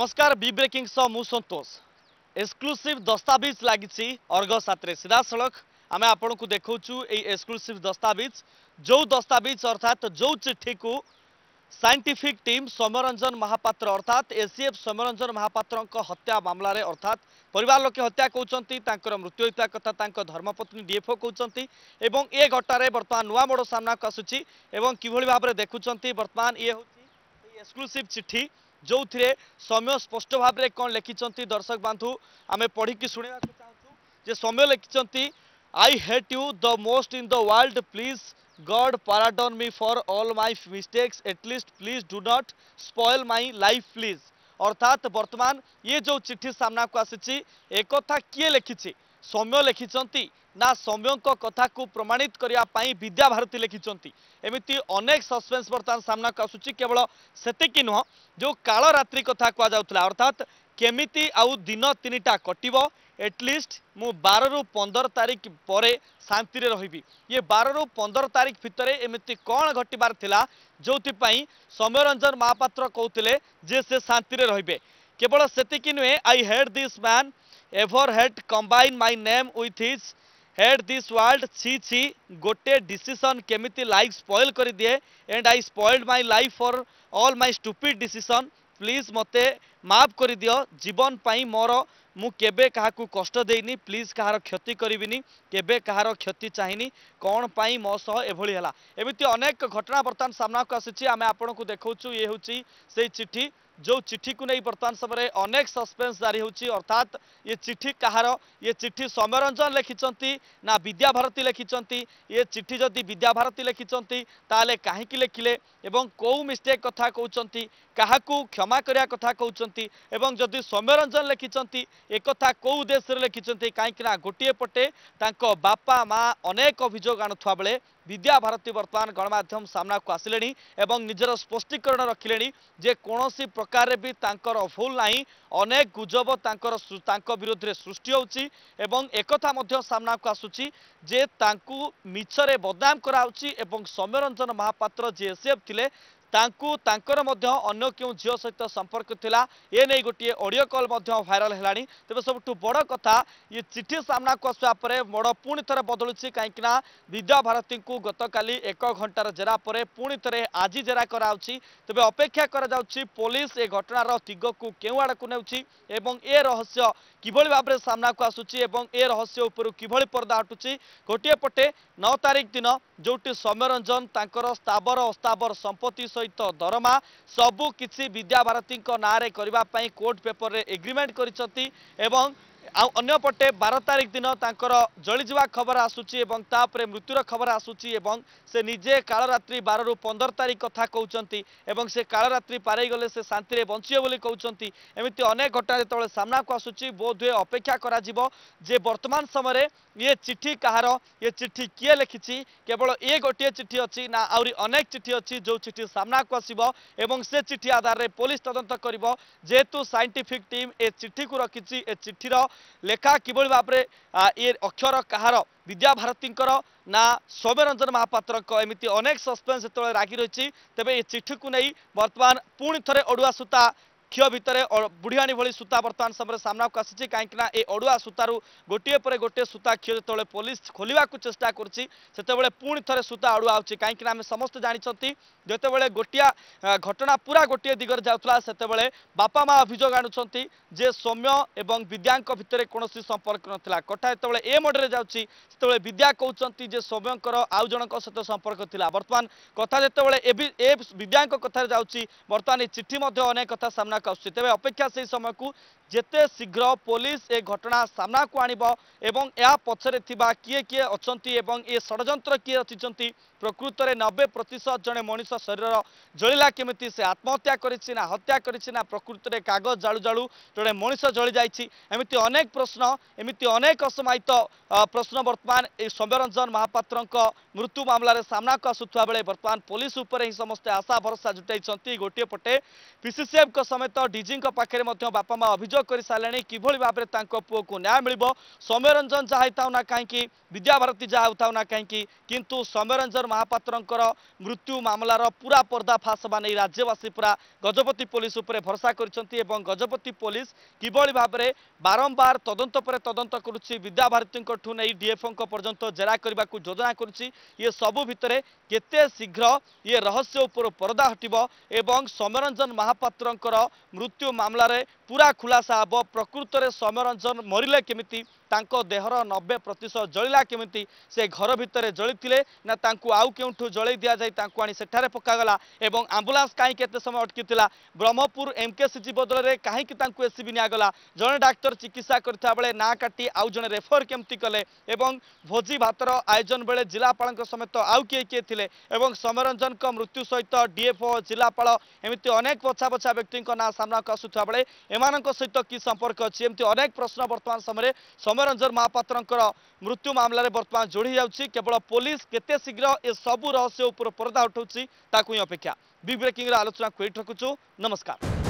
ନମସ୍କାର ବି ବ୍ରେକିଂ ସହ ମୁଁ ସନ୍ତୋଷ ଏକ୍ସକ୍ଲୁସିଭ୍ ଦସ୍ତାବିଜ ଲାଗିଛି ଅର୍ଘ ସାତରେ ସିଧାସଳଖ ଆମେ ଆପଣଙ୍କୁ ଦେଖାଉଛୁ ଏଇ ଏକ୍ସକ୍ଲୁସିଭ୍ ଦସ୍ତାବିଜ ଯେଉଁ ଦସ୍ତାବିଜ ଅର୍ଥାତ୍ ଯେଉଁ ଚିଠିକୁ ସାଇଣ୍ଟିଫିକ୍ ଟିମ୍ ସୌମ୍ୟରଞ୍ଜନ ମହାପାତ୍ର ଅର୍ଥାତ୍ ଏସିଏଫ୍ ସୌମ୍ୟରଞ୍ଜନ ମହାପାତ୍ରଙ୍କ ହତ୍ୟା ମାମଲାରେ ଅର୍ଥାତ୍ ପରିବାର ଲୋକେ ହତ୍ୟା କରୁଛନ୍ତି ତାଙ୍କର ମୃତ୍ୟୁ ହୋଇଥିବା କଥା ତାଙ୍କ ଧର୍ମପତ୍ନୀ ଡିଏଫ୍ଓ କହୁଛନ୍ତି ଏବଂ ଏ ଘଟଣାରେ ବର୍ତ୍ତମାନ ନୂଆ ମୋଡ଼ ସାମ୍ନାକୁ ଆସୁଛି ଏବଂ କିଭଳି ଭାବରେ ଦେଖୁଛନ୍ତି ବର୍ତ୍ତମାନ ଇଏ ହେଉଛି ଏକ୍ସକ୍ଲୁସିଭ୍ ଚିଠି जो थे समय स्पष्ट भाव में कौन लेखिं दर्शक बांधु आम पढ़ी शुणा चाहूँ समय लेखिं I hate you the most in the world please God pardon me for all my mistakes at least please do not spoil my life please अर्थात वर्तमान ये जो चिट्ठी सामना को आसी एक किए लिखी ସୌମ୍ୟ ଲେଖିଛନ୍ତି ନା ସୌମ୍ୟଙ୍କ କଥାକୁ ପ୍ରମାଣିତ କରିବା ପାଇଁ ବିଦ୍ୟାଭାରତୀ ଲେଖିଛନ୍ତି ଏମିତି ଅନେକ ସସ୍ପେନ୍ସ ବର୍ତ୍ତମାନ ସାମ୍ନାକୁ ଆସୁଛି କେବଳ ସେତିକି ନୁହଁ ଯେଉଁ କାଳରାତ୍ରି କଥା କୁହାଯାଉଥିଲା ଅର୍ଥାତ୍ କେମିତି ଆଉ ଦିନ ତିନିଟା କଟିବ ଏଟଲିଷ୍ଟ ମୁଁ ବାରରୁ ପନ୍ଦର ତାରିଖ ପରେ ଶାନ୍ତିରେ ରହିବି ଇଏ ବାରରୁ ପନ୍ଦର ତାରିଖ ଭିତରେ ଏମିତି କ'ଣ ଘଟିବାର ଥିଲା ଯେଉଁଥିପାଇଁ ସୌମ୍ୟରଞ୍ଜନ ମହାପାତ୍ର କହୁଥିଲେ ଯେ ସେ ଶାନ୍ତିରେ ରହିବେ କେବଳ ସେତିକି ନୁହେଁ I hate this man ever had combined my name with his had this world छी छी गोटे decision केमिति life spoil करि दिए and I spoiled my life for all my stupid decision please मते माफ करि दियो जीवन पाई मोर मु केबे काहाकू कष्ट देइनी प्लीज काहार क्षति करिबिनी केबे काहार क्षति चाहिनी कोन पाई मो सह एभळी हला एबिति अनेक घटना वर्तमान सामना को आसीछि आमे आपन को देखौछु ये होछि सेई चिट्ठी जो चिठी को नहीं बर्तमान समय अनेक सस्पेन्स जारी होर्थात ये चिठी कहार ये चिठी सौम्यरंजन लिखिं ना विद्याभारती लिखिं ये चिठी जदि विद्याभारती लिखिं कहीं लिखिले कौ मिस्टेक कथा कौन क्या क्षमा करा कथा कहते जदि सौम्यरंजन लिखिं एक कौ उद्देश्य लिखिंट कहीं गोटे पटे बापा माँ अनेक अभोग आणुवा बेले ବିଦ୍ୟା ଭାରତୀ ବର୍ତ୍ତମାନ ଗଣମାଧ୍ୟମ ସାମ୍ନାକୁ ଆସିଲେଣି ଏବଂ ନିଜର ସ୍ପଷ୍ଟୀକରଣ ରଖିଲେଣି ଯେ କୌଣସି ପ୍ରକାରରେ ବି ତାଙ୍କର ଭୁଲ ନାହିଁ ଅନେକ ଗୁଜବ ତାଙ୍କର ତାଙ୍କ ବିରୁଦ୍ଧରେ ସୃଷ୍ଟି ହେଉଛି ଏବଂ ଏକଥା ମଧ୍ୟ ସାମ୍ନାକୁ ଆସୁଛି ଯେ ତାଙ୍କୁ ମିଛରେ ବଦନାମ କରାହେଉଛି ଏବଂ ସୌମ୍ୟରଞ୍ଜନ ମହାପାତ୍ର ଯିଏ ଏସିଏଫ୍ ଥିଲେ ତାଙ୍କୁ ତାଙ୍କର ମଧ୍ୟ ଅନ୍ୟ କେଉଁ ଝିଅ ସହିତ ସମ୍ପର୍କ ଥିଲା ଏ ନେଇ ଗୋଟିଏ ଅଡିଓ କଲ୍ ମଧ୍ୟ ଭାଇରାଲ୍ ହେଲାଣି ତେବେ ସବୁଠୁ ବଡ଼ କଥା ଏ ଚିଠି ସାମ୍ନାକୁ ଆସିବା ପରେ ମୋଡ଼ ପୁଣି ଥରେ ବଦଳୁଛି କାହିଁକିନା ବିଦ୍ୟା ଭାରତୀଙ୍କୁ ଗତକାଲି ଏକ ଘଣ୍ଟାର ଜେରା ପରେ ପୁଣି ଥରେ ଆଜି ଜେରା କରାଯାଉଛି ତେବେ ଅପେକ୍ଷା କରାଯାଉଛି ପୋଲିସ ଏ ଘଟଣାର ଦିଗକୁ କେଉଁ ଆଡ଼କୁ ନେଉଛି ଏବଂ ଏ ରହସ୍ୟ କିଭଳି ଭାବରେ ସାମ୍ନାକୁ ଆସୁଛି ଏବଂ ଏ ରହସ୍ୟ ଉପରୁ କିଭଳି ପର୍ଦା ହଟୁଛି ଗୋଟିଏ ପଟେ ନଅ ତାରିଖ ଦିନ ଯେଉଁଠି ସୌମ୍ୟରଞ୍ଜନ ତାଙ୍କର ସ୍ଥାବର ଅସ୍ଥାବର ସମ୍ପତ୍ତି ସହିତ ଦରମା ସବୁ କିଛି ବିଦ୍ୟାଭାରତୀଙ୍କ ନାଁରେ କରିବା ପାଇଁ କୋର୍ଟ ପେପରରେ ଏଗ୍ରିମେଣ୍ଟ କରିଛନ୍ତି ଏବଂ ଅନ୍ୟ ପଟେ ବାର ତାରିଖ ଦିନ ତାଙ୍କର ଜଳିଯିବା ଖବର ଆସୁଛି ଏବଂ ତାପରେ ମୃତ୍ୟୁର ଖବର ଆସୁଛି ଏବଂ ସେ ନିଜେ କାଳରାତ୍ରି ବାରରୁ ପନ୍ଦର ତାରିଖ କଥା କହୁଛନ୍ତି ଏବଂ ସେ କାଳରାତ୍ରି ପାରିଗଲେ ସେ ଶାନ୍ତିରେ ବଞ୍ଚିବ ବୋଲି କହୁଛନ୍ତି ଏମିତି ଅନେକ ଘଟଣା ଯେତେବେଳେ ସାମ୍ନାକୁ ଆସୁଛି ବୋଧ ହୁଏ ଅପେକ୍ଷା କରାଯିବ ଯେ ବର୍ତ୍ତମାନ ସମୟରେ ଇଏ ଚିଠି କାହାର ଇଏ ଚିଠି କିଏ ଲେଖିଛି କେବଳ ଇଏ ଗୋଟିଏ ଚିଠି ଅଛି ନା ଆହୁରି ଅନେକ ଚିଠି ଅଛି ଯେଉଁ ଚିଠି ସାମ୍ନାକୁ ଆସିବ ଏବଂ ସେ ଚିଠି ଆଧାରରେ ପୋଲିସ ତଦନ୍ତ କରିବ ଯେହେତୁ ସାଇଣ୍ଟିଫିକ୍ ଟିମ୍ ଏ ଚିଠିକୁ ରଖିଛି ଏ ଚିଠିର ଲେଖା କିଭଳି ଭାବରେ ଏ ଅକ୍ଷର କାହାର ବିଦ୍ୟାଭାରତୀଙ୍କର ନା ସୌମ୍ୟରଞ୍ଜନ ମହାପାତ୍ରଙ୍କ ଏମିତି ଅନେକ ସସ୍ପେନ୍ସ ସେତେବେଳେ ରାଗି ରହିଛି ତେବେ ଏ ଚିଠିକୁ ନେଇ ବର୍ତ୍ତମାନ ପୁଣି ଥରେ ଅଡ଼ୁଆ ସୂତା କ୍ଷୀୟ ଭିତରେ ବୁଢ଼ିଆଣୀ ଭଳି ସୂତା ବର୍ତ୍ତମାନ ସମୟରେ ସାମ୍ନାକୁ ଆସିଛି କାହିଁକିନା ଏ ଅଡ଼ୁଆ ସୂତାରୁ ଗୋଟିଏ ପରେ ଗୋଟିଏ ସୂତା କ୍ଷୀୟ ଯେତେବେଳେ ପୋଲିସ ଖୋଲିବାକୁ ଚେଷ୍ଟା କରୁଛି ସେତେବେଳେ ପୁଣି ଥରେ ସୂତା ଅଡ଼ୁଆ ହେଉଛି କାହିଁକିନା ଆମେ ସମସ୍ତେ ଜାଣିଛନ୍ତି ଯେତେବେଳେ ଗୋଟିଏ ଘଟଣା ପୁରା ଗୋଟିଏ ଦିଗରେ ଯାଉଥିଲା ସେତେବେଳେ ବାପା ମା ଅଭିଯୋଗ ଆଣୁଛନ୍ତି ଯେ ସୌମ୍ୟ ଏବଂ ବିଦ୍ୟାଙ୍କ ଭିତରେ କୌଣସି ସମ୍ପର୍କ ନଥିଲା କଠା ଯେତେବେଳେ ଏ ମୋଡ଼ରେ ଯାଉଛି ସେତେବେଳେ ବିଦ୍ୟା କହୁଛନ୍ତି ଯେ ସୌମ୍ୟଙ୍କର ଆଉ ଜଣଙ୍କ ସହିତ ସମ୍ପର୍କ ଥିଲା ବର୍ତ୍ତମାନ କଥା ଯେତେବେଳେ ଏ ବିଦ୍ୟାଙ୍କ କଥାରେ ଯାଉଛି ବର୍ତ୍ତମାନ ଏ ଚିଠି ମଧ୍ୟ ଅନେକ କଥା ସାମ୍ନା সামনাক আসছে তবে অপেক্ষা সেই সময়কু যেতে শীঘ্র পুলিশ এ ঘটনা সামনাকু আনব এবং এর পছরে থিবা কিয়ে কিয়ে অছন্তি এবং এ ষড়যন্ত্র কিয়ে রচিছন্তি প্রকৃতরে নবে প্রতিশত জনে মনিষ শরীরর জলিলা কেমিতি সে আত্মহত্যা করেছি না হত্যা করেছি না প্রকৃতরে কাগজ জাড়ু জাড়ু জনে মনিষ জলি যাইছি এমিতি অনেক প্রশ্ন এমিতি অনেক অসমায়িত প্রশ্ন বর্তমান এই সৌম্যরঞ্জন মহাপাত্রঙ্ক মৃত্যু মামলার সামনাকু আসুথা বেড়ে বর্তমান পুলিশ উপরে ହିଁ ସମସ୍ତେ ଆଶା ଭରସା ଜୁଟାଇଛନ୍ତି ଗୋଟିଏ ପଟେ ପିସିସିଏଫ୍ଙ୍କ ସମେତ ସମେତ ଡିଜିଙ୍କ ପାଖରେ ମଧ୍ୟ ବାପା ମା ଅଭିଯୋଗ କରିସାରିଲେଣି କିଭଳି ଭାବରେ ତାଙ୍କ ପୁଅକୁ ନ୍ୟାୟ ମିଳିବ ସୌମ୍ୟରଞ୍ଜନ ଯାହା ହେଇଥାଉ ନା କାହିଁକି ବିଦ୍ୟାଭାରତୀ ଯାହା ହେଉଥାଉ ନା କାହିଁକି କିନ୍ତୁ ସୌମ୍ୟରଞ୍ଜନ ମହାପାତ୍ରଙ୍କର ମୃତ୍ୟୁ ମାମଲାର ପୁରା ପର୍ଦ୍ଦାଫାସ ହେବା ନେଇ ରାଜ୍ୟବାସୀ ପୁରା ଗଜପତି ପୋଲିସ ଉପରେ ଭରସା କରିଛନ୍ତି ଏବଂ ଗଜପତି ପୋଲିସ କିଭଳି ଭାବରେ ବାରମ୍ବାର ତଦନ୍ତ ପରେ ତଦନ୍ତ କରୁଛି ବିଦ୍ୟାଭାରତୀଙ୍କଠୁ ନେଇ ଡିଏଫ୍ଓଙ୍କ ପର୍ଯ୍ୟନ୍ତ ଜେରା କରିବାକୁ ଯୋଜନା କରୁଛି ଇଏ ସବୁ ଭିତରେ କେତେ ଶୀଘ୍ର ଇଏ ରହସ୍ୟ ଉପରୁ ପରଦା ହଟିବ ଏବଂ ସୌମ୍ୟରଞ୍ଜନ ମହାପାତ୍ରଙ୍କର ମୃତ୍ୟୁ ମାମଲାରେ ପୁରା ଖୁଲାସା ହେବ ପ୍ରକୃତରେ ସୌମ୍ୟରଞ୍ଜନ ମରିଲେ କେମିତି ତାଙ୍କ ଦେହର ନବେ ପ୍ରତିଶତ ଜଳିଲା କେମିତି ସେ ଘର ଭିତରେ ଜଳିଥିଲେ ନା ତାଙ୍କୁ ଆଉ କେଉଁଠୁ ଜଳେଇ ଦିଆଯାଇ ତାଙ୍କୁ ଆଣି ସେଠାରେ ପକାଗଲା ଏବଂ ଆମ୍ବୁଲାନ୍ସ କାହିଁକି ଏତେ ସମୟ ଅଟକିଥିଲା ବ୍ରହ୍ମପୁର ଏମ୍କେସିଜି ବଦଳରେ କାହିଁକି ତାଙ୍କୁ ଏସ୍ସିବି ନିଆଗଲା ଜଣେ ଡାକ୍ତର ଚିକିତ୍ସା କରିଥିବା ବେଳେ ନାଁ କାଟି ଆଉ ଜଣେ ରେଫର କେମିତି କଲେ ଏବଂ ଭୋଜି ଭାତର ଆୟୋଜନ ବେଳେ ଜିଲ୍ଲାପାଳଙ୍କ ସମେତ ଆଉ କିଏ କିଏ ଥିଲେ ଏବଂ ସୌମ୍ୟରଞ୍ଜନଙ୍କ ମୃତ୍ୟୁ ସହିତ ଡିଏଫ୍ଓ ଜିଲ୍ଲାପାଳ ଏମିତି ଅନେକ ବଛା ବଛା ବ୍ୟକ୍ତିଙ୍କ ନାଁ सामना को बेले एम सहित कि संपर्क अच्छी एमती अनेक प्रश्न बर्तमान समय समय रंजन महापात्र मृत्यु मामलें बर्तमान जोड़ी जावल पुलिस केीघ्र ए सबू रहस्य पर्दा उठाऊ अपेक्षा बिग ब्रेकिंग आलोचना को ये रखुचु नमस्कार